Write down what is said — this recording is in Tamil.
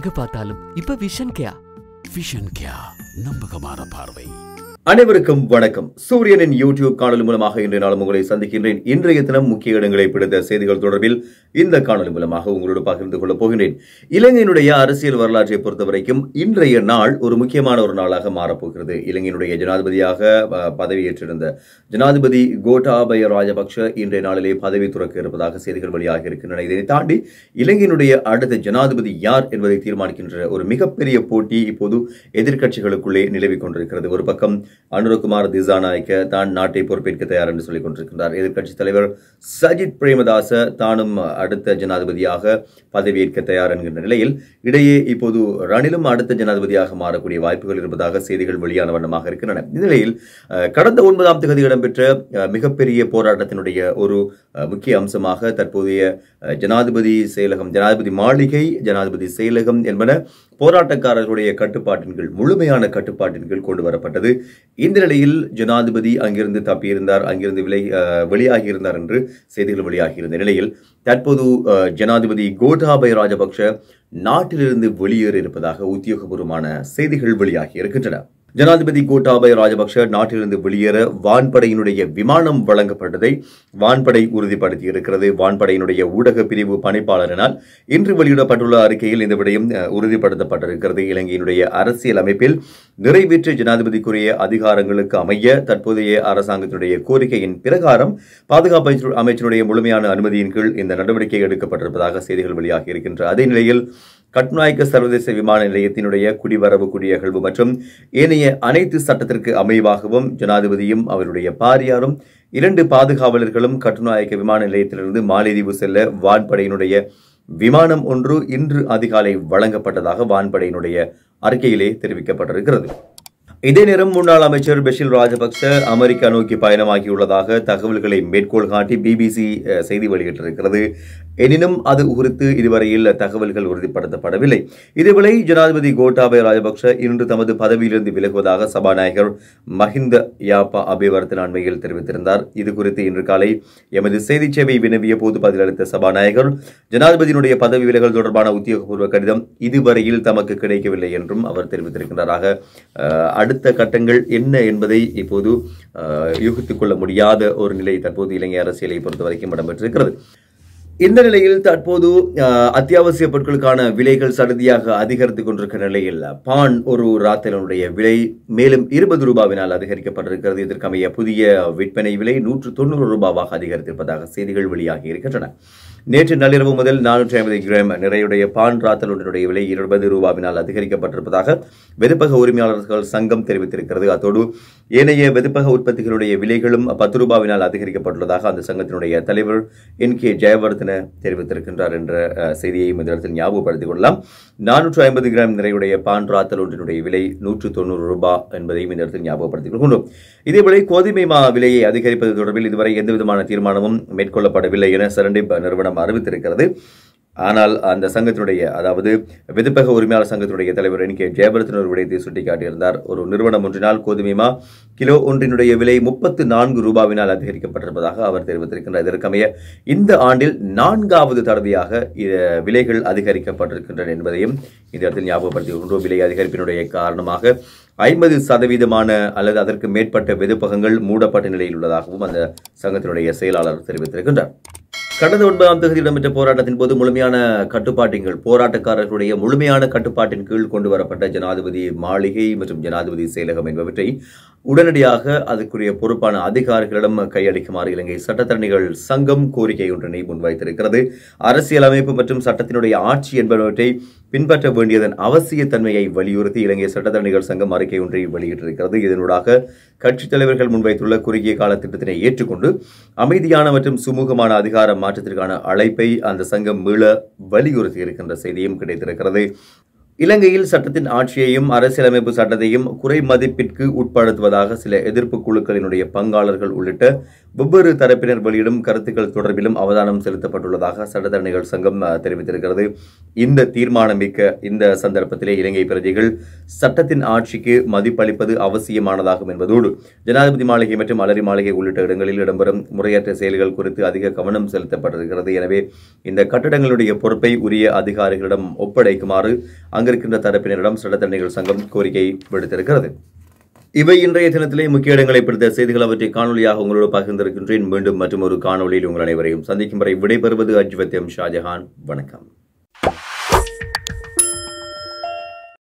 எங்க பார்த்தாலும் இப்ப விஷன் கேயா விஷன் கேயா நம்பகமான பார்வை அனைவருக்கும் வணக்கம் சூரியனின் யூடியூப் காணொலி மூலமாக இன்றைய நாளும் உங்களை சந்திக்கின்றேன் இன்றைய தினம் முக்கிய இடங்களை பிடித்த செய்திகள் தொடர்பில் இந்த காணொலி மூலமாக உங்களோடு பகிர்ந்து கொள்ளப் போகின்றேன் இலங்கையினுடைய அரசியல் வரலாற்றை பொறுத்தவரைக்கும் இன்றைய நாள் ஒரு முக்கியமான ஒரு நாளாக மாறப்போகிறது இலங்கையினுடைய ஜனாதிபதியாக பதவியேற்றிருந்த ஜனாதிபதி கோட்டாபய ராஜபக்ஷ இன்றைய நாளிலே பதவி துறக்க இருப்பதாக செய்திகள் வெளியாக இருக்கின்றன இதனை தாண்டி இலங்கையினுடைய அடுத்த ஜனாதிபதி யார் என்பதை தீர்மானிக்கின்ற ஒரு மிகப்பெரிய போட்டி இப்போது எதிர்கட்சிகளுக்குள்ளே நிலவிக் கொண்டிருக்கிறது ஒரு பக்கம் அனுரகுமார் திசாநாயக்க தான் நாட்டை பொறுப்பேற்க தயார் என்று சொல்லிக் கொண்டிருக்கிறார் எதிர்க்கட்சித் தலைவர் சஜித் பிரேமதாச தானும் அடுத்த ஜனாதிபதியாக பதவியேற்க தயார் என்கின்ற நிலையில் இடையே இப்போது ரணிலும் அடுத்த ஜனாதிபதியாக மாறக்கூடிய வாய்ப்புகள் இருப்பதாக செய்திகள் வெளியான வண்ணமாக இருக்கின்றன இந்நிலையில் கடந்த ஒன்பதாம் தேதி இடம்பெற்ற மிகப்பெரிய போராட்டத்தினுடைய ஒரு முக்கிய அம்சமாக தற்போதைய ஜனாதிபதி செயலகம் ஜனாதிபதி மாளிகை ஜனாதிபதி செயலகம் என்பன போராட்டக்காரர்களுடைய கட்டுப்பாட்டின் கீழ் முழுமையான கட்டுப்பாட்டின் கீழ் கொண்டு வரப்பட்டது இந்த நிலையில் ஜனாதிபதி அங்கிருந்து தப்பியிருந்தார் அங்கிருந்து விலை வெளியாகியிருந்தார் என்று செய்திகள் வெளியாகியிருந்த நிலையில் தற்போது ஜனாதிபதி கோட்டாபய ராஜபக்ஷ நாட்டிலிருந்து வெளியேறியிருப்பதாக இருப்பதாக உத்தியோகபூர்வமான செய்திகள் வெளியாகி இருக்கின்றன ஜனாதிபதி கோட்டாபய ராஜபக்ஷ நாட்டிலிருந்து வெளியேற வான்படையினுடைய விமானம் வழங்கப்பட்டதை வான்படை உறுதிப்படுத்தியிருக்கிறது வான்படையினுடைய ஊடக பிரிவு பணிப்பாளரினால் இன்று வெளியிடப்பட்டுள்ள அறிக்கையில் இந்த விடயம் உறுதிப்படுத்தப்பட்டிருக்கிறது இலங்கையினுடைய அரசியல் அமைப்பில் நிறைவேற்று ஜனாதிபதிக்குரிய அதிகாரங்களுக்கு அமைய தற்போதைய அரசாங்கத்தினுடைய கோரிக்கையின் பிரகாரம் பாதுகாப்பு அமைச்சருடைய முழுமையான அனுமதியின் கீழ் இந்த நடவடிக்கை எடுக்கப்பட்டிருப்பதாக செய்திகள் வெளியாகி இருக்கின்ற அதே நிலையில் கட்நாயக்க சர்வதேச விமான நிலையத்தினுடைய குடிவரவு குடியகழ்வு மற்றும் ஏனைய அனைத்து சட்டத்திற்கு அமைவாகவும் ஜனாதிபதியும் அவருடைய பாரியாரும் இரண்டு பாதுகாவலர்களும் கட்நாயக்க விமான நிலையத்திலிருந்து மாலைதீவு செல்ல வான்படையினுடைய விமானம் ஒன்று இன்று அதிகாலை வழங்கப்பட்டதாக வான்படையினுடைய அறிக்கையிலே தெரிவிக்கப்பட்டிருக்கிறது இதே நேரம் முன்னாள் அமைச்சர் பெஷில் ராஜபக்ச அமெரிக்கா நோக்கி பயணமாகியுள்ளதாக தகவல்களை மேற்கோள் காட்டி பிபிசி செய்தி வெளியிட்டிருக்கிறது எனினும் அது குறித்து இதுவரையில் தகவல்கள் உறுதிப்படுத்தப்படவில்லை இதேவேளை ஜனாதிபதி கோட்டாபய ராஜபக்ஷ இன்று தமது பதவியிலிருந்து விலகுவதாக சபாநாயகர் மஹிந்த யாப்பா அபிவர்த்தன் அண்மையில் தெரிவித்திருந்தார் இது குறித்து இன்று காலை எமது செய்திச் சேவை வினவிய போது பதிலளித்த சபாநாயகர் ஜனாதிபதியினுடைய பதவி விலகல் தொடர்பான உத்தியோகபூர்வ கடிதம் இதுவரையில் தமக்கு கிடைக்கவில்லை என்றும் அவர் தெரிவித்திருக்கின்றாராக அடுத்த கட்டங்கள் என்ன என்பதை இப்போது யூகித்துக் கொள்ள முடியாத ஒரு நிலை தற்போது இலங்கை அரசியலை பொறுத்தவரைக்கும் இடம்பெற்றிருக்கிறது இந்த நிலையில் தற்போது அத்தியாவசிய பொருட்களுக்கான விலைகள் சடுதியாக அதிகரித்துக் கொண்டிருக்கிற நிலையில் பான் ஒரு ராத்திரனுடைய விலை மேலும் இருபது ரூபாவினால் அதிகரிக்கப்பட்டிருக்கிறது இதற்கமைய புதிய விற்பனை விலை நூற்று தொண்ணூறு ரூபாவாக அதிகரித்திருப்பதாக செய்திகள் வெளியாகி இருக்கின்றன நேற்று நள்ளிரவு முதல் நானூற்றி ஐம்பது கிராம் நிறையுடைய பான் ராத்தல் ஒன்றினுடைய விலை இருபது ரூபாவினால் அதிகரிக்கப்பட்டிருப்பதாக வெதுப்பக உரிமையாளர்கள் சங்கம் தெரிவித்திருக்கிறது அத்தோடு ஏனைய வெதுப்பக உற்பத்திகளுடைய விலைகளும் பத்து ரூபாவினால் அதிகரிக்கப்பட்டுள்ளதாக அந்த சங்கத்தினுடைய தலைவர் என் கே ஜெயவர்தன தெரிவித்திருக்கின்றார் என்ற செய்தியை முதலிடத்தில் ஞாபகப்படுத்திக் கொள்ளலாம் நானூற்று ஐம்பது கிராம் நிறையுடைய பான் ராத்தல் ஒன்றினுடைய விலை நூற்று தொண்ணூறு ரூபாய் என்பதையும் இந்த இடத்தில் ஞாபகப்படுத்திக் கொள்கிறோம் இதேபோல கோதுமை மா விலையை அதிகரிப்பது தொடர்பில் இதுவரை எந்தவிதமான தீர்மானமும் மேற்கொள்ளப்படவில்லை என சரண்டிப் நிறுவனம் அரசாங்கம் அறிவித்திருக்கிறது ஆனால் அந்த சங்கத்தினுடைய அதாவது விதிப்பக உரிமையாளர் சங்கத்தினுடைய தலைவர் என் கே ஜெயபரத்தின் ஒரு விடயத்தை சுட்டிக்காட்டியிருந்தார் ஒரு நிறுவனம் ஒன்றினால் கோதுமைமா கிலோ ஒன்றினுடைய விலை முப்பத்து நான்கு ரூபாவினால் அதிகரிக்கப்பட்டிருப்பதாக அவர் தெரிவித்திருக்கின்றார் இதற்கமைய இந்த ஆண்டில் நான்காவது தடவையாக விலைகள் அதிகரிக்கப்பட்டிருக்கின்றன என்பதையும் இந்த இடத்தில் ஞாபகப்படுத்தி கொண்டோம் விலை அதிகரிப்பினுடைய காரணமாக ஐம்பது சதவீதமான அல்லது அதற்கு மேற்பட்ட வெதுப்பகங்கள் மூடப்பட்ட நிலையில் உள்ளதாகவும் அந்த சங்கத்தினுடைய செயலாளர் தெரிவித்திருக்கின்றார் கடந்த ஒன்பதாம் தேதி இடம்பெற்ற போராட்டத்தின் போது முழுமையான கட்டுப்பாட்டின் கீழ் போராட்டக்காரர்களுடைய முழுமையான கட்டுப்பாட்டின் கீழ் கொண்டு வரப்பட்ட ஜனாதிபதி மாளிகை மற்றும் ஜனாதிபதி செயலகம் என்பவற்றை உடனடியாக அதுக்குரிய பொறுப்பான அதிகாரிகளிடம் கையளிக்குமாறு இலங்கை சட்டத்தரணிகள் சங்கம் கோரிக்கை ஒன்றினை முன்வைத்திருக்கிறது அரசியலமைப்பு மற்றும் சட்டத்தினுடைய ஆட்சி என்பனவற்றை பின்பற்ற வேண்டியதன் அவசியத்தன்மையை வலியுறுத்தி இலங்கை சட்டத்தரணிகள் சங்கம் அறிக்கை ஒன்றை வெளியிட்டிருக்கிறது இதனூடாக கட்சித் தலைவர்கள் முன்வைத்துள்ள குறுகிய கால திட்டத்தினை ஏற்றுக்கொண்டு அமைதியான மற்றும் சுமூகமான அதிகார மாற்றத்திற்கான அழைப்பை அந்த சங்கம் மீள வலியுறுத்தி இருக்கின்ற செய்தியும் கிடைத்திருக்கிறது இலங்கையில் சட்டத்தின் ஆட்சியையும் அரசியலமைப்பு சட்டத்தையும் குறை மதிப்பிற்கு உட்படுத்துவதாக சில எதிர்ப்பு குழுக்களினுடைய பங்காளர்கள் உள்ளிட்ட வெவ்வேறு தரப்பினர் வெளியிடும் கருத்துக்கள் தொடர்பிலும் அவதானம் செலுத்தப்பட்டுள்ளதாக சட்டத்தரணிகள் சங்கம் தெரிவித்திருக்கிறது இந்த தீர்மானம் மிக்க இந்த சந்தர்ப்பத்திலே இலங்கை பிரஜைகள் சட்டத்தின் ஆட்சிக்கு மதிப்பளிப்பது அவசியமானதாகும் என்பதோடு ஜனாதிபதி மாளிகை மற்றும் அலரி மாளிகை உள்ளிட்ட இடங்களில் இடம்பெறும் முறையற்ற செயல்கள் குறித்து அதிக கவனம் செலுத்தப்பட்டிருக்கிறது எனவே இந்த கட்டடங்களுடைய பொறுப்பை உரிய அதிகாரிகளிடம் ஒப்படைக்குமாறு அங்கிருக்கின்ற தரப்பினரிடம் சட்டத்தரணிகள் சங்கம் கோரிக்கை விடுத்திருக்கிறது இவை இன்றைய தினத்திலே முக்கிய இடங்களை பிடித்த செய்திகள் அவற்றை காணொலியாக உங்களோடு பகிர்ந்திருக்கின்றேன் மீண்டும் மற்றும் ஒரு காணொலியில் உங்கள் அனைவரையும் சந்திக்கும் வரை விடைபெறுவது அஜ்வத்யம் ஷாஜஹான் வணக்கம்